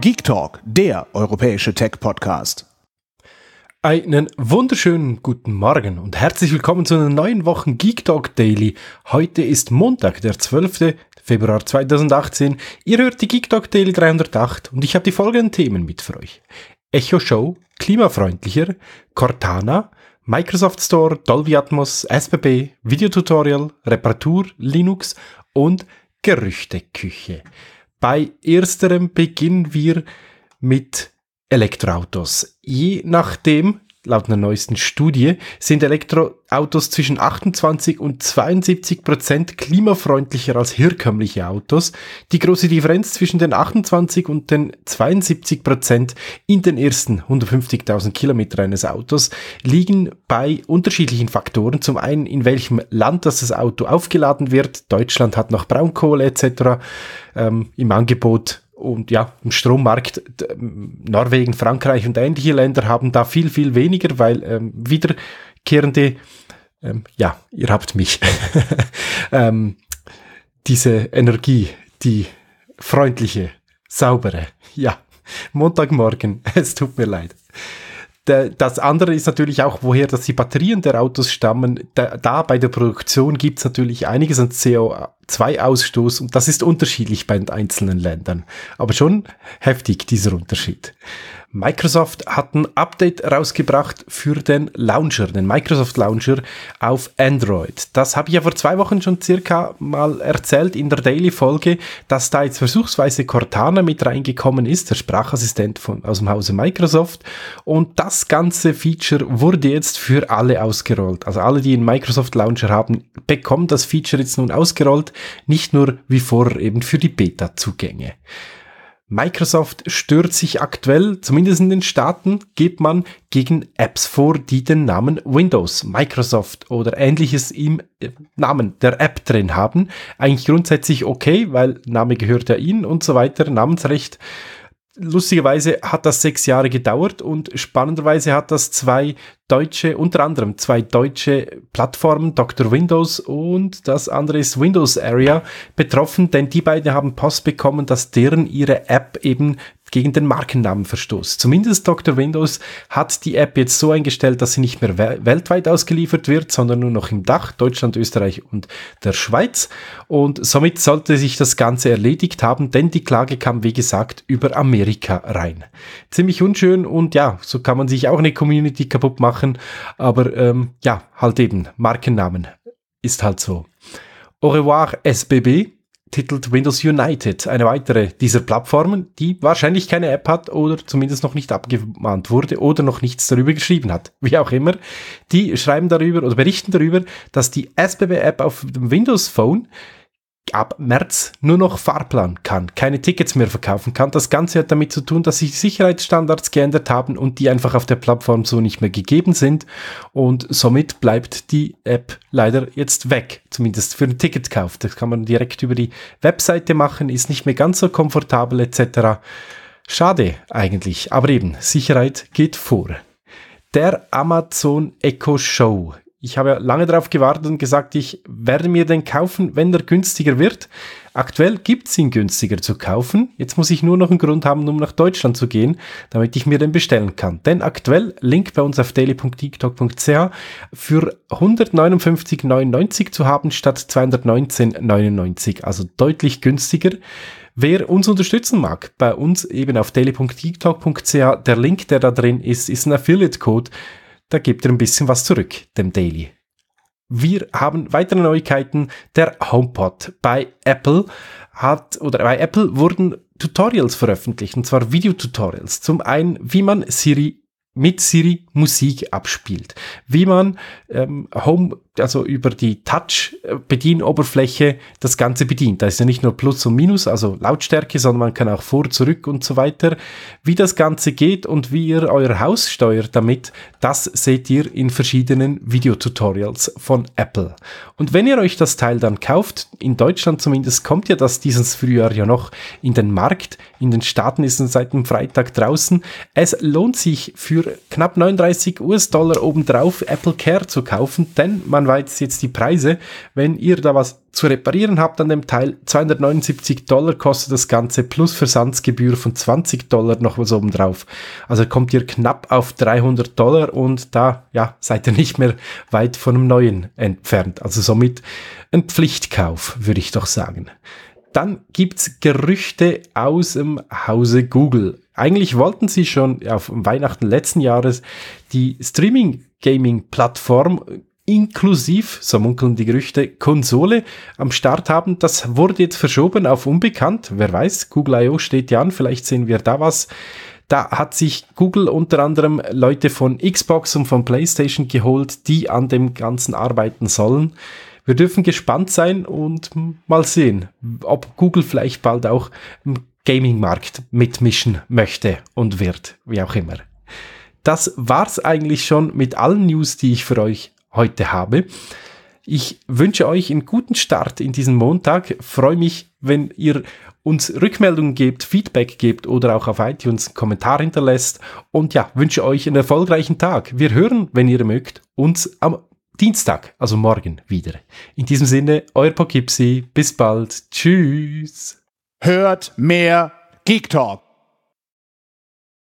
Geek Talk, der europäische Tech-Podcast. Einen wunderschönen guten Morgen und herzlich willkommen zu einer neuen Woche Geek Talk Daily. Heute ist Montag, der 12. Februar 2018. Ihr hört die Geek Talk Daily 308 und ich habe die folgenden Themen mit für euch. Echo Show, klimafreundlicher, Cortana, Microsoft Store, Dolby Atmos, SBB, Videotutorial, Reparatur, Linux und Gerüchteküche. Bei ersterem beginnen wir mit Elektroautos. Je nachdem, laut einer neuesten Studie, sind Elektro Autos zwischen 28 und 72 Prozent klimafreundlicher als herkömmliche Autos. Die große Differenz zwischen den 28 und den 72 Prozent in den ersten 150.000 Kilometer eines Autos liegen bei unterschiedlichen Faktoren. Zum einen, in welchem Land das, Auto aufgeladen wird. Deutschland hat noch Braunkohle etc. Ähm, im Angebot und ja, im Strommarkt ähm, Norwegen, Frankreich und ähnliche Länder haben da viel, viel weniger, weil ähm, wieder zurückkehrende, ähm, ja, ihr habt mich, ähm, diese Energie, die freundliche, saubere, ja, Montagmorgen, es tut mir leid. Das andere ist natürlich auch, woher dass die Batterien der Autos stammen. Da, da bei der Produktion gibt es natürlich einiges an CO2-Ausstoß und das ist unterschiedlich bei den einzelnen Ländern. Aber schon heftig dieser Unterschied. Microsoft hat ein Update rausgebracht für den Launcher, den Microsoft Launcher auf Android. Das habe ich ja vor zwei Wochen schon circa mal erzählt in der Daily-Folge, dass da jetzt versuchsweise Cortana mit reingekommen ist, der Sprachassistent von, aus dem Hause Microsoft. Und das ganze Feature wurde jetzt für alle ausgerollt. Also alle, die einen Microsoft Launcher haben, bekommen das Feature jetzt nun ausgerollt, nicht nur wie vorher eben für die Beta-Zugänge. Microsoft stört sich aktuell, zumindest in den Staaten, geht man gegen Apps vor, die den Namen Windows, Microsoft oder ähnliches im äh, Namen der App drin haben. Eigentlich grundsätzlich okay, weil Name gehört ja Ihnen und so weiter, Namensrecht lustigerweise hat das sechs Jahre gedauert und spannenderweise hat das zwei deutsche, unter anderem zwei deutsche Plattformen, Dr. Windows und das andere ist Windows Area, betroffen, denn die beiden haben Post bekommen, dass deren ihre App eben gegen den Markennamen verstoßt. Zumindest Dr. Windows hat die App jetzt so eingestellt, dass sie nicht mehr we weltweit ausgeliefert wird, sondern nur noch im Dach, Deutschland, Österreich und der Schweiz. Und somit sollte sich das Ganze erledigt haben, denn die Klage kam, wie gesagt, über Amerika rein. Ziemlich unschön und ja, so kann man sich auch eine Community kaputt machen. Aber ähm, ja, halt eben, Markennamen ist halt so. Au revoir, SBB betitelt Windows United, eine weitere dieser Plattformen, die wahrscheinlich keine App hat oder zumindest noch nicht abgemahnt wurde oder noch nichts darüber geschrieben hat. Wie auch immer, die schreiben darüber oder berichten darüber, dass die SBB-App auf dem Windows Phone ab März nur noch Fahrplan kann, keine Tickets mehr verkaufen kann. Das Ganze hat damit zu tun, dass sich Sicherheitsstandards geändert haben und die einfach auf der Plattform so nicht mehr gegeben sind. Und somit bleibt die App leider jetzt weg, zumindest für einen Ticketkauf. Das kann man direkt über die Webseite machen, ist nicht mehr ganz so komfortabel etc. Schade eigentlich, aber eben, Sicherheit geht vor. Der Amazon Echo Show ich habe lange darauf gewartet und gesagt, ich werde mir den kaufen, wenn der günstiger wird. Aktuell gibt es ihn günstiger zu kaufen. Jetzt muss ich nur noch einen Grund haben, um nach Deutschland zu gehen, damit ich mir den bestellen kann. Denn aktuell, Link bei uns auf daily.tiktok.ch, für 159,99 zu haben statt 219,99. Also deutlich günstiger. Wer uns unterstützen mag, bei uns eben auf daily.tiktok.ch, der Link, der da drin ist, ist ein Affiliate-Code da gebt ihr ein bisschen was zurück, dem Daily. Wir haben weitere Neuigkeiten. Der HomePod bei Apple hat, oder bei Apple wurden Tutorials veröffentlicht, und zwar Videotutorials. Zum einen, wie man Siri mit Siri Musik abspielt, wie man ähm, Home also über die Touch-Bedienoberfläche das Ganze bedient. Da ist ja nicht nur Plus und Minus, also Lautstärke, sondern man kann auch vor, zurück und so weiter. Wie das Ganze geht und wie ihr euer Haus steuert damit, das seht ihr in verschiedenen Videotutorials von Apple. Und wenn ihr euch das Teil dann kauft, in Deutschland zumindest kommt ja das dieses Frühjahr ja noch in den Markt, in den Staaten ist es seit dem Freitag draußen. Es lohnt sich für knapp 39 US-Dollar obendrauf Apple Care zu kaufen, denn man Anwalts jetzt die Preise. Wenn ihr da was zu reparieren habt an dem Teil, 279 Dollar kostet das Ganze plus Versandsgebühr von 20 Dollar noch was obendrauf. Also kommt ihr knapp auf 300 Dollar und da ja, seid ihr nicht mehr weit von einem neuen entfernt. Also somit ein Pflichtkauf, würde ich doch sagen. Dann gibt's Gerüchte aus dem Hause Google. Eigentlich wollten sie schon auf Weihnachten letzten Jahres die Streaming Gaming Plattform inklusiv, so munkeln die Gerüchte, Konsole am Start haben. Das wurde jetzt verschoben auf unbekannt. Wer weiß, Google I.O. steht ja an, vielleicht sehen wir da was. Da hat sich Google unter anderem Leute von Xbox und von PlayStation geholt, die an dem Ganzen arbeiten sollen. Wir dürfen gespannt sein und mal sehen, ob Google vielleicht bald auch im Gaming-Markt mitmischen möchte und wird, wie auch immer. Das war's eigentlich schon mit allen News, die ich für euch heute habe. Ich wünsche euch einen guten Start in diesen Montag. Freue mich, wenn ihr uns Rückmeldungen gebt, Feedback gebt oder auch auf iTunes einen Kommentar hinterlässt. Und ja, wünsche euch einen erfolgreichen Tag. Wir hören, wenn ihr mögt, uns am Dienstag, also morgen wieder. In diesem Sinne, euer Pokipsi. Bis bald. Tschüss. Hört mehr Geek Talk.